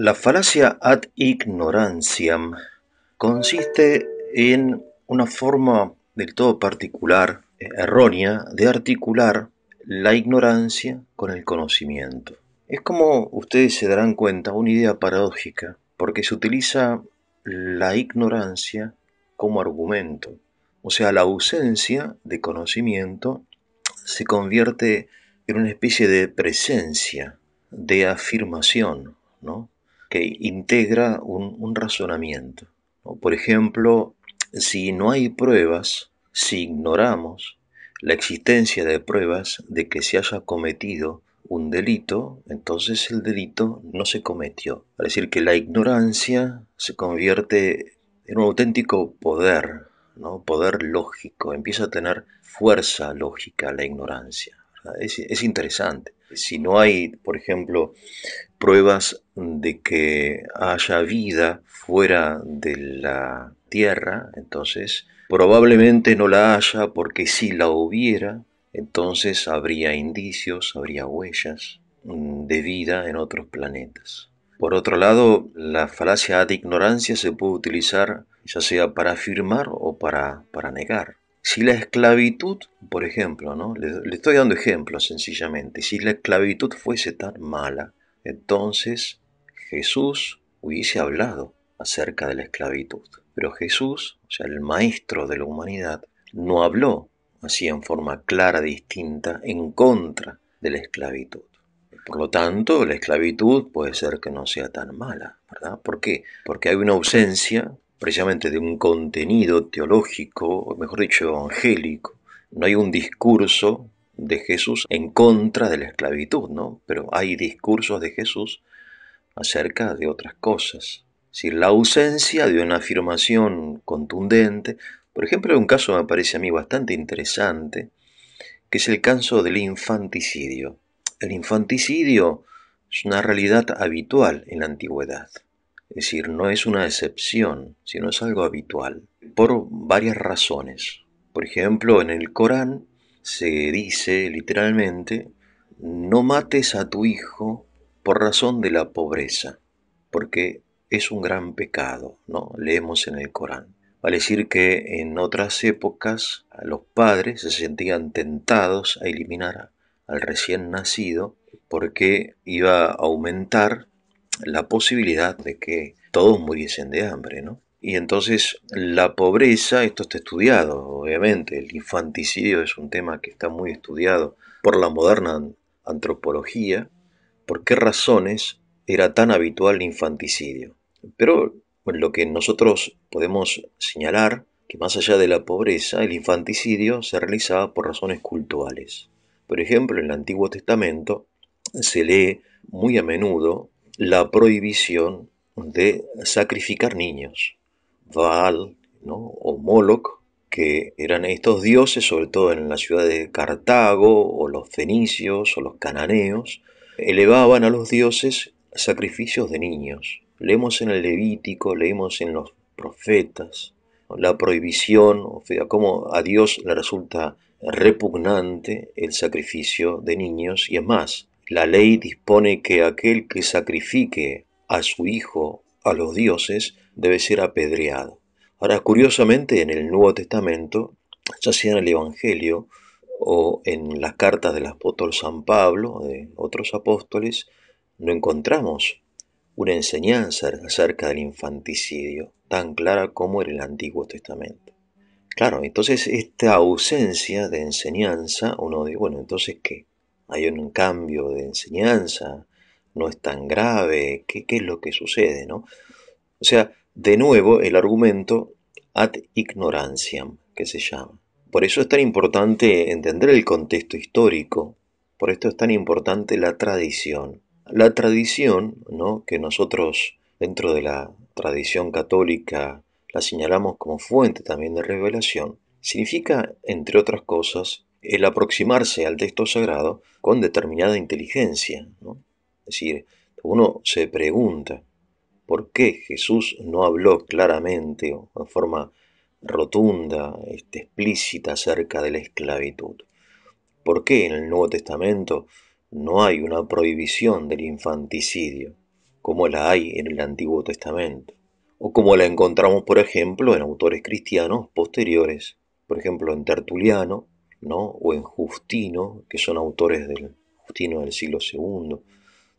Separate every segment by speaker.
Speaker 1: La falacia ad ignorantiam consiste en una forma del todo particular, eh, errónea, de articular la ignorancia con el conocimiento. Es como ustedes se darán cuenta, una idea paradójica, porque se utiliza la ignorancia como argumento. O sea, la ausencia de conocimiento se convierte en una especie de presencia, de afirmación, ¿no? que integra un, razonamiento. Por ejemplo, si no hay pruebas, si ignoramos la existencia de pruebas de que se haya cometido un delito, entonces el delito no se cometió. Es decir, que la ignorancia se convierte en un auténtico poder, ¿no? poder lógico, empieza a tener fuerza lógica la ignorancia. es interesante si no hay, por ejemplo, pruebas de que haya vida fuera de la Tierra, entonces probablemente no la haya porque si la hubiera, entonces habría indicios, habría huellas mm, de vida en otros planetas. Por otro lado, la falacia de ignorancia se puede utilizar ya sea para afirmar o para, para negar. Si la esclavitud, por ejemplo, ¿no? le, estoy dando ejemplos sencillamente, si la esclavitud fuese tan mala, entonces Jesús hubiese hablado acerca de la esclavitud. Pero Jesús, o sea, el maestro de la humanidad, no habló así en forma clara, distinta, en contra de la esclavitud. Por lo tanto, la esclavitud puede ser que no sea tan mala, ¿verdad? ¿Por qué? Porque hay una ausencia precisamente de un contenido teológico, o mejor dicho, evangélico. No hay un discurso de Jesús en contra de la esclavitud, ¿no? Pero hay discursos de Jesús acerca de otras cosas. Si la ausencia de una afirmación contundente, por ejemplo, un caso me parece a mí bastante interesante, que es el caso del infanticidio. El infanticidio es una realidad habitual en la antigüedad. Es decir, no es una excepción, sino es algo habitual, por varias razones. Por ejemplo, en el Corán se dice literalmente, no mates a tu hijo por razón de la pobreza, porque es un gran pecado, ¿no? Leemos en el Corán. Vale decir que en otras épocas los padres se sentían tentados a eliminar al recién nacido porque iba a aumentar la posibilidad de que todos muriesen de hambre, ¿no? Y entonces la pobreza, esto está estudiado, obviamente, el infanticidio es un tema que está muy estudiado por la moderna antropología, por qué razones era tan habitual el infanticidio. Pero lo que nosotros podemos señalar, que más allá de la pobreza, el infanticidio se realizaba por razones culturales. Por ejemplo, en el Antiguo Testamento se lee muy a menudo la prohibición de sacrificar niños. Baal o Moloch, que eran estos dioses, sobre todo en la ciudad de Cartago, o los fenicios, o los cananeos, elevaban a los dioses sacrificios de niños. Leemos en el Levítico, leemos en los profetas, la prohibición, o sea, cómo a Dios le resulta repugnante el sacrificio de niños, y es más, la ley dispone que aquel que sacrifique a su hijo a los dioses debe ser apedreado. Ahora, curiosamente, en el Nuevo Testamento, ya sea en el Evangelio o en las cartas del apóstol San Pablo, de otros apóstoles, no encontramos una enseñanza acerca del infanticidio tan clara como en el Antiguo Testamento. Claro, entonces esta ausencia de enseñanza, uno dice, bueno, entonces ¿qué? hay un cambio de enseñanza, no es tan grave, ¿qué, es lo que sucede? ¿no? O sea, de nuevo el argumento ad ignorantiam, que se llama. Por eso es tan importante entender el contexto histórico, por esto es tan importante la tradición. La tradición, ¿no? que nosotros dentro de la tradición católica la señalamos como fuente también de revelación, significa, entre otras cosas, el aproximarse al texto sagrado con determinada inteligencia. ¿no? Es decir, uno se pregunta por qué Jesús no habló claramente o en forma rotunda, este, explícita acerca de la esclavitud. ¿Por qué en el Nuevo Testamento no hay una prohibición del infanticidio como la hay en el Antiguo Testamento? O como la encontramos, por ejemplo, en autores cristianos posteriores, por ejemplo, en Tertuliano, o en Justino, que son autores del Justino del siglo II,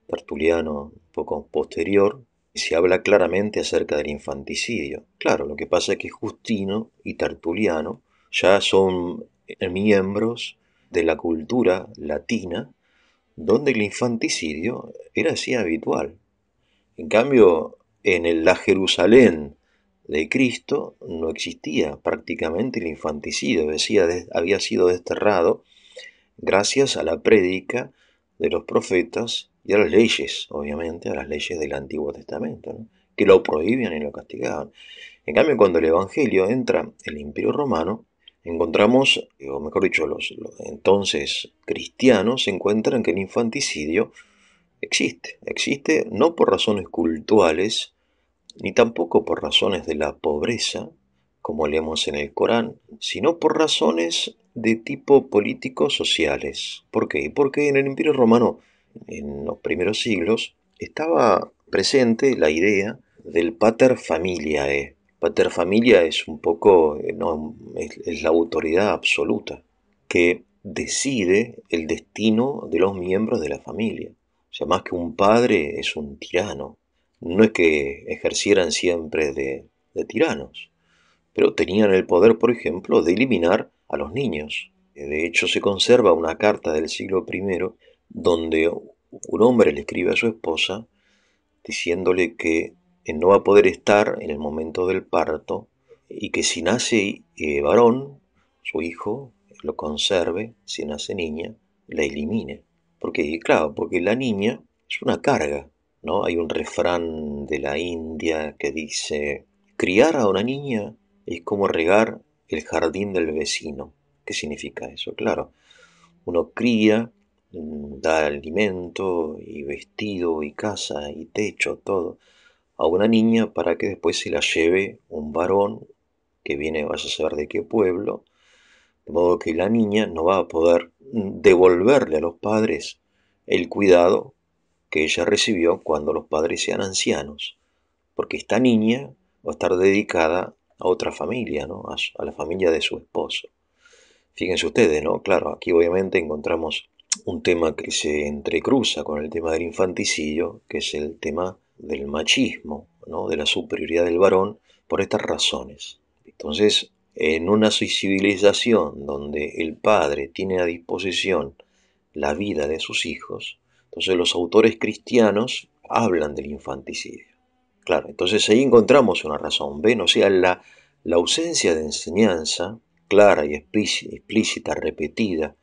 Speaker 1: Tertuliano un poco posterior, se habla claramente acerca del infanticidio. Claro, lo que pasa es que Justino y Tertuliano ya son miembros de la cultura latina donde el infanticidio era así habitual. En cambio, en el, la Jerusalén de Cristo no existía prácticamente el infanticidio, decía, había sido desterrado gracias a la prédica de los profetas y a las leyes, obviamente, a las leyes del Antiguo Testamento, que lo prohibían y lo castigaban. En cambio, cuando el Evangelio entra en el Imperio Romano, encontramos, o mejor dicho, los, los entonces cristianos encuentran que el infanticidio existe. Existe no por razones culturales ni tampoco por razones de la pobreza, como leemos en el Corán, sino por razones de tipo político-sociales. ¿Por qué? Porque en el Imperio Romano, en los primeros siglos, estaba presente la idea del pater familiae. Pater familia es un poco, eh, no, es, es la autoridad absoluta que decide el destino de los miembros de la familia. O sea, más que un padre es un tirano, no es que ejercieran siempre de, tiranos, pero tenían el poder, por ejemplo, de eliminar a los niños. Eh, de hecho, se conserva una carta del siglo I donde un hombre le escribe a su esposa diciéndole que no va a poder estar en el momento del parto y que si nace eh, varón, su hijo lo conserve, si nace niña, la elimine. Porque, claro, porque la niña es una carga, hay un refrán de la India que dice, criar a una niña es como regar el jardín del vecino. ¿Qué significa eso? Claro, uno cría, mm, da alimento y vestido y casa y techo, todo, a una niña para que después se la lleve un varón que viene, vas a saber de qué pueblo, de modo que la niña no va a poder mm, devolverle a los padres el cuidado que ella recibió cuando los padres sean ancianos, porque esta niña va a estar dedicada a otra familia, ¿no? a, la familia de su esposo. Fíjense ustedes, ¿no? Claro, aquí obviamente encontramos un tema que se entrecruza con el tema del infanticidio, que es el tema del machismo, ¿no? de la superioridad del varón, por estas razones. Entonces, en una civilización donde el padre tiene a disposición la vida de sus hijos, entonces los autores cristianos hablan del infanticidio. Claro, entonces ahí encontramos una razón. ¿Ven? O sea, la, la ausencia de enseñanza clara y explícita, repetida,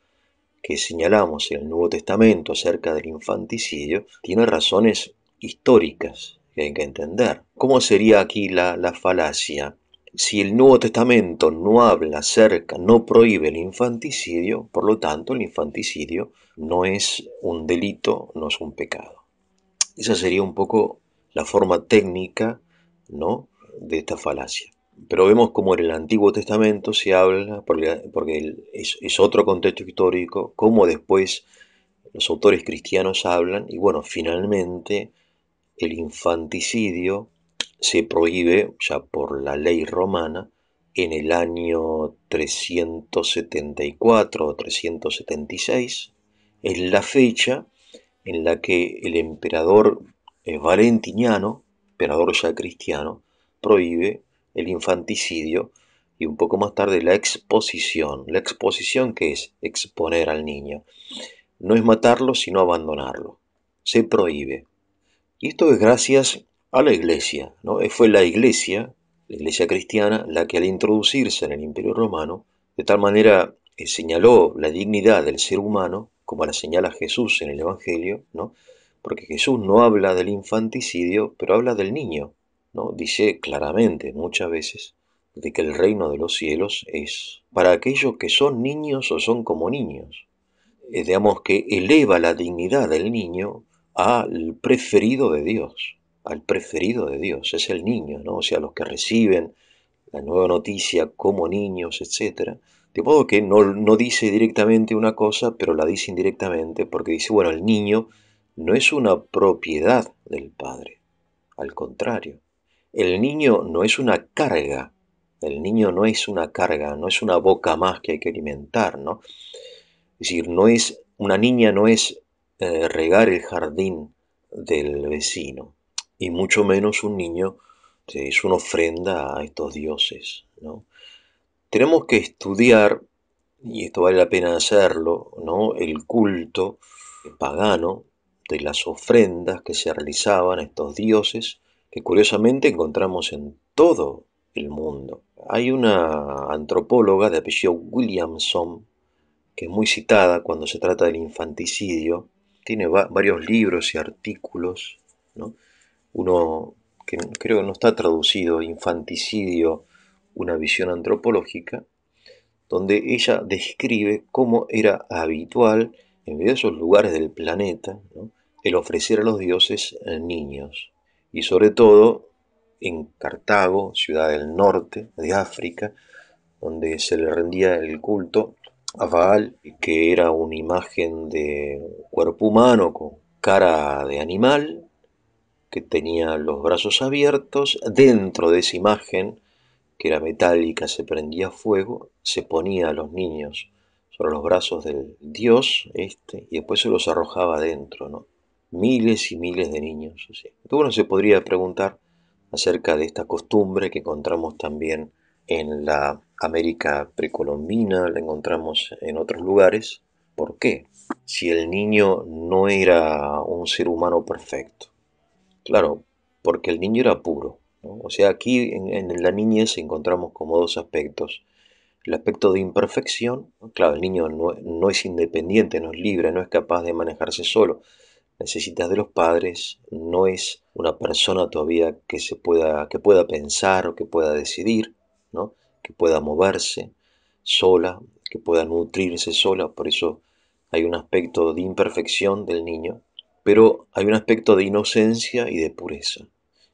Speaker 1: que señalamos en el Nuevo Testamento acerca del infanticidio, tiene razones históricas que hay que entender. ¿Cómo sería aquí la, la falacia? si el Nuevo Testamento no habla acerca, no prohíbe el infanticidio, por lo tanto el infanticidio no es un delito, no es un pecado. Esa sería un poco la forma técnica ¿no? de esta falacia. Pero vemos cómo en el Antiguo Testamento se habla, porque, es, otro contexto histórico, cómo después los autores cristianos hablan y bueno, finalmente el infanticidio se prohíbe ya por la ley romana en el año 374 o 376, es la fecha en la que el emperador eh, Valentiniano, emperador ya cristiano, prohíbe el infanticidio y un poco más tarde la exposición. La exposición que es exponer al niño. No es matarlo, sino abandonarlo. Se prohíbe. Y esto es gracias a la Iglesia. ¿no? Eh, fue la Iglesia, la Iglesia cristiana, la que al introducirse en el Imperio Romano, de tal manera eh, señaló la dignidad del ser humano, como la señala Jesús en el Evangelio, ¿no? porque Jesús no habla del infanticidio, pero habla del niño. ¿no? Dice claramente muchas veces de que el reino de los cielos es para aquellos que son niños o son como niños. Eh, digamos que eleva la dignidad del niño al preferido de Dios al preferido de Dios, es el niño, ¿no? O sea, los que reciben la nueva noticia como niños, etc. De modo que no, dice directamente una cosa, pero la dice indirectamente, porque dice, bueno, el niño no es una propiedad del padre, al contrario, el niño no es una carga, el niño no es una carga, no es una boca más que hay que alimentar, ¿no? Es decir, no es, una niña no es eh, regar el jardín del vecino, y mucho menos un niño es una ofrenda a estos dioses. ¿no? Tenemos que estudiar, y esto vale la pena hacerlo, ¿no? el culto pagano de las ofrendas que se realizaban a estos dioses, que curiosamente encontramos en todo el mundo. Hay una antropóloga de apellido Williamson, que es muy citada cuando se trata del infanticidio, tiene varios libros y artículos, ¿no? uno que creo que no está traducido, infanticidio, una visión antropológica, donde ella describe cómo era habitual en esos lugares del planeta el ofrecer a los dioses eh, niños, y sobre todo en Cartago, ciudad del norte de África, donde se le rendía el culto a Baal, que era una imagen de cuerpo humano con cara de animal, que tenía los brazos abiertos, dentro de esa imagen, que era metálica, se prendía fuego, se ponía a los niños sobre los brazos del dios este y después se los arrojaba adentro, ¿no? Miles y miles de niños. Entonces uno se podría preguntar acerca de esta costumbre que encontramos también en la América precolombina, la encontramos en otros lugares. ¿Por qué? Si el niño no era un ser humano perfecto, Claro, porque el niño era puro. O sea, aquí en, la niñez encontramos como dos aspectos. El aspecto de imperfección, claro, el niño no, es independiente, no es libre, no es capaz de manejarse solo. Necesita de los padres, no es una persona todavía que, se pueda, que pueda pensar o que pueda decidir, ¿no? que pueda moverse sola, que pueda nutrirse sola. Por eso hay un aspecto de imperfección del niño pero hay un aspecto de inocencia y de pureza.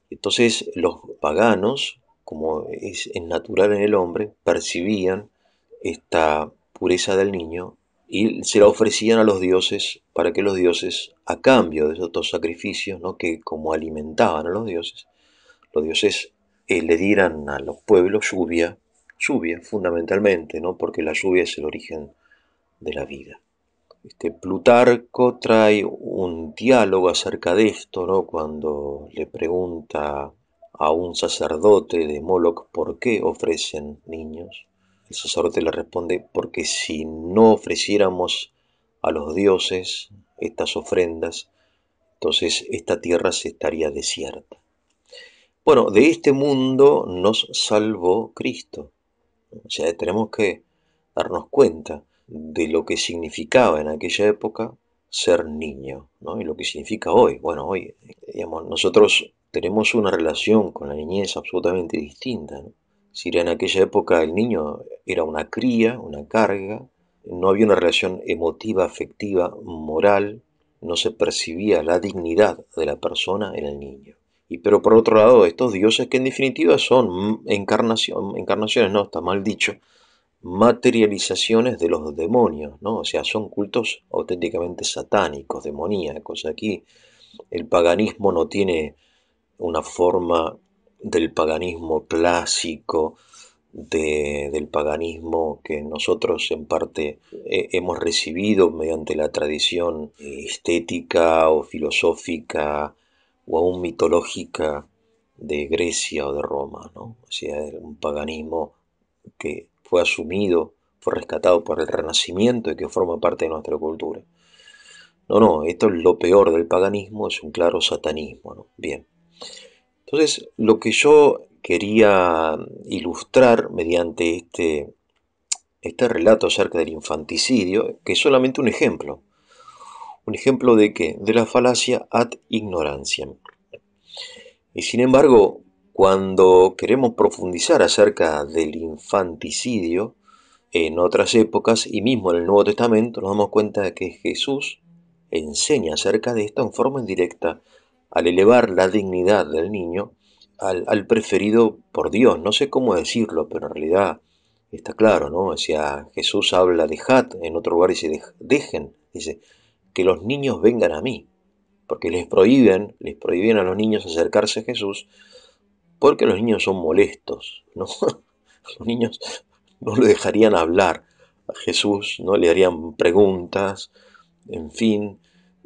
Speaker 1: Entonces los paganos, como es, natural en el hombre, percibían esta pureza del niño y se la ofrecían a los dioses para que los dioses, a cambio de esos sacrificios, ¿no? que como alimentaban a los dioses, los dioses eh, le dieran a los pueblos lluvia, lluvia fundamentalmente, ¿no? porque la lluvia es el origen de la vida. Este, Plutarco trae un diálogo acerca de esto, ¿no? cuando le pregunta a un sacerdote de Moloch por qué ofrecen niños. El sacerdote le responde, porque si no ofreciéramos a los dioses estas ofrendas, entonces esta tierra se estaría desierta. Bueno, de este mundo nos salvó Cristo. O sea, tenemos que darnos cuenta de lo que significaba en aquella época ser niño, Y lo que significa hoy. Bueno, hoy, digamos, nosotros tenemos una relación con la niñez absolutamente distinta, Si era en aquella época el niño era una cría, una carga, no había una relación emotiva, afectiva, moral, no se percibía la dignidad de la persona en el niño. Y pero por otro lado, estos dioses que en definitiva son encarnaciones, no, está mal dicho, materializaciones de los demonios, ¿no? O sea, son cultos auténticamente satánicos, demoníacos. Aquí el paganismo no tiene una forma del paganismo clásico, del paganismo que nosotros en parte eh, hemos recibido mediante la tradición estética o filosófica o aún mitológica de Grecia o de Roma, ¿no? O sea, un paganismo que fue asumido, fue rescatado por el Renacimiento y que forma parte de nuestra cultura. No, no, esto es lo peor del paganismo, es un claro satanismo. Bien. Entonces, lo que yo quería ilustrar mediante este, este relato acerca del infanticidio, que es solamente un ejemplo. Un ejemplo de qué? De la falacia ad ignorancia. Y sin embargo, cuando queremos profundizar acerca del infanticidio, en otras épocas y mismo en el Nuevo Testamento nos damos cuenta de que Jesús enseña acerca de esto en forma indirecta, al elevar la dignidad del niño al, preferido por Dios. No sé cómo decirlo, pero en realidad está claro, ¿no? O Jesús habla de hat en otro lugar dice dejen, dice que los niños vengan a mí, porque les prohíben, les prohíben a los niños acercarse a Jesús porque los niños son molestos, ¿no? Los niños no le dejarían hablar a Jesús, ¿no? Le harían preguntas, en fin,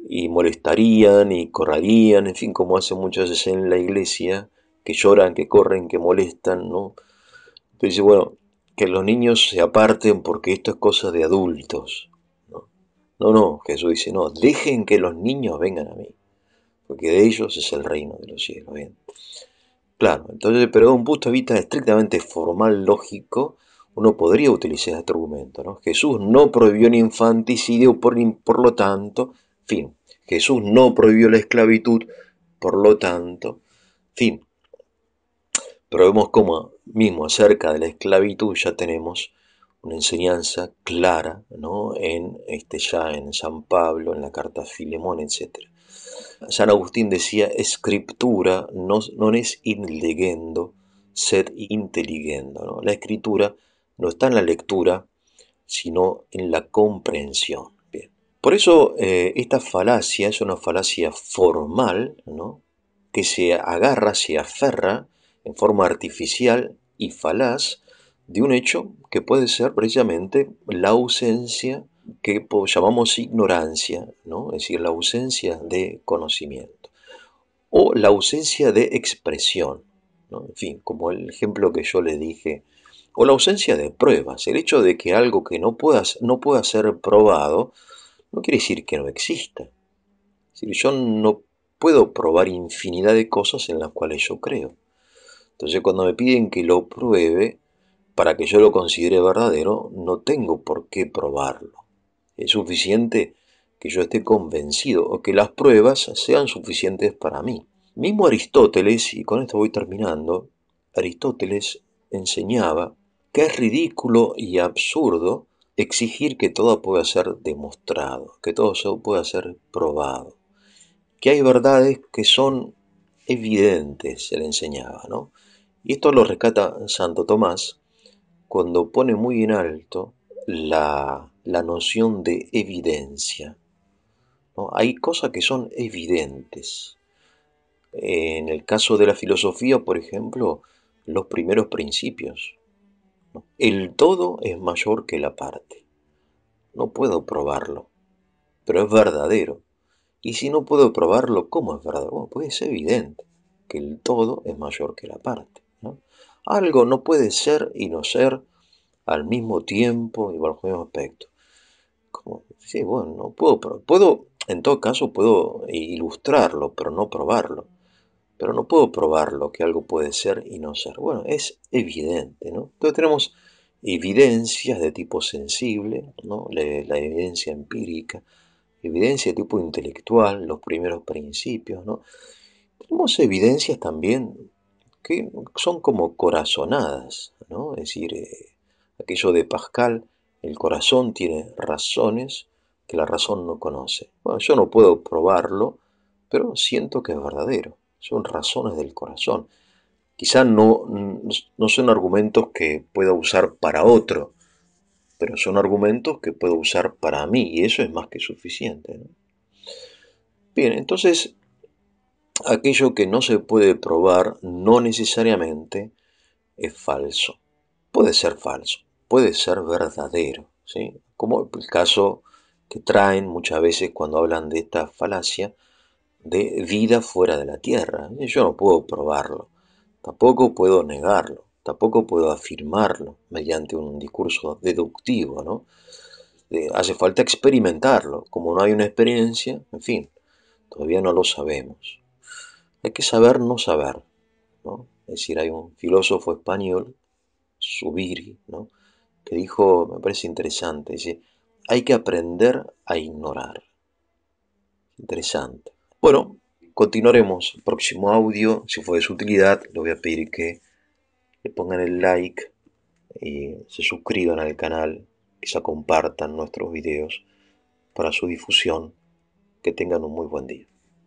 Speaker 1: y molestarían y correrían, en fin, como hacen muchas veces en la iglesia, que lloran, que corren, que molestan, ¿no? Entonces, bueno, que los niños se aparten porque esto es cosa de adultos. No, no, no Jesús dice, no, dejen que los niños vengan a mí, porque de ellos es el reino de los cielos. Bien. Claro, entonces, pero de un punto de vista estrictamente formal, lógico, uno podría utilizar este argumento. ¿no? Jesús no prohibió el infanticidio, por, lo tanto, fin. Jesús no prohibió la esclavitud, por lo tanto, fin. Pero vemos cómo mismo acerca de la esclavitud ya tenemos una enseñanza clara, ¿no? En este ya en San Pablo, en la carta a Filemón, etcétera. San Agustín decía, escritura no es in legendo, sed intelligendo. La escritura no está en la lectura, sino en la comprensión. Por eso eh, esta falacia es una falacia formal, que se agarra, se aferra en forma artificial y falaz de un hecho que puede ser precisamente la ausencia que llamamos ignorancia, ¿no? es decir, la ausencia de conocimiento, o la ausencia de expresión, en fin, como el ejemplo que yo le dije, o la ausencia de pruebas, el hecho de que algo que no pueda, no pueda ser probado, no quiere decir que no exista. Es yo no puedo probar infinidad de cosas en las cuales yo creo. Entonces cuando me piden que lo pruebe, para que yo lo considere verdadero, no tengo por qué probarlo. Es suficiente que yo esté convencido o que las pruebas sean suficientes para mí. Mismo Aristóteles, y con esto voy terminando, Aristóteles enseñaba que es ridículo y absurdo exigir que todo pueda ser demostrado, que todo pueda ser probado, que hay verdades que son evidentes, se le enseñaba, ¿no? Y esto lo rescata Santo Tomás cuando pone muy en alto la la noción de evidencia. Hay cosas que son evidentes. En el caso de la filosofía, por ejemplo, los primeros principios. El todo es mayor que la parte. No puedo probarlo, pero es verdadero. Y si no puedo probarlo, ¿cómo es verdadero? pues es evidente que el todo es mayor que la parte. Algo no puede ser y no ser al mismo tiempo y bajo el mismo aspecto sí, bueno, puedo, puedo, en todo caso puedo ilustrarlo, pero no probarlo. Pero no puedo probarlo que algo puede ser y no ser. Bueno, es evidente, ¿no? Entonces tenemos evidencias de tipo sensible, ¿no? la, evidencia empírica, evidencia de tipo intelectual, los primeros principios, ¿no? Tenemos evidencias también que son como corazonadas, ¿no? Es decir, eh, aquello de Pascal, el corazón tiene razones que la razón no conoce. Bueno, yo no puedo probarlo, pero siento que es verdadero. Son razones del corazón. Quizá no, no son argumentos que pueda usar para otro, pero son argumentos que puedo usar para mí y eso es más que suficiente. Bien, entonces aquello que no se puede probar no necesariamente es falso. Puede ser falso puede ser verdadero, ¿sí? como el caso que traen muchas veces cuando hablan de esta falacia de vida fuera de la Tierra. ¿eh? Yo no puedo probarlo, tampoco puedo negarlo, tampoco puedo afirmarlo mediante un discurso deductivo. ¿no? Eh, hace falta experimentarlo. Como no hay una experiencia, en fin, todavía no lo sabemos. Hay que saber no saber. ¿no? Es decir, hay un filósofo español, Subiri, ¿no? que dijo, me parece interesante, dice, hay que aprender a ignorar. Interesante. Bueno, continuaremos. próximo audio, si fue de su utilidad, le voy a pedir que le pongan el like, y se suscriban al canal, quizá compartan nuestros videos para su difusión. Que tengan un muy buen día.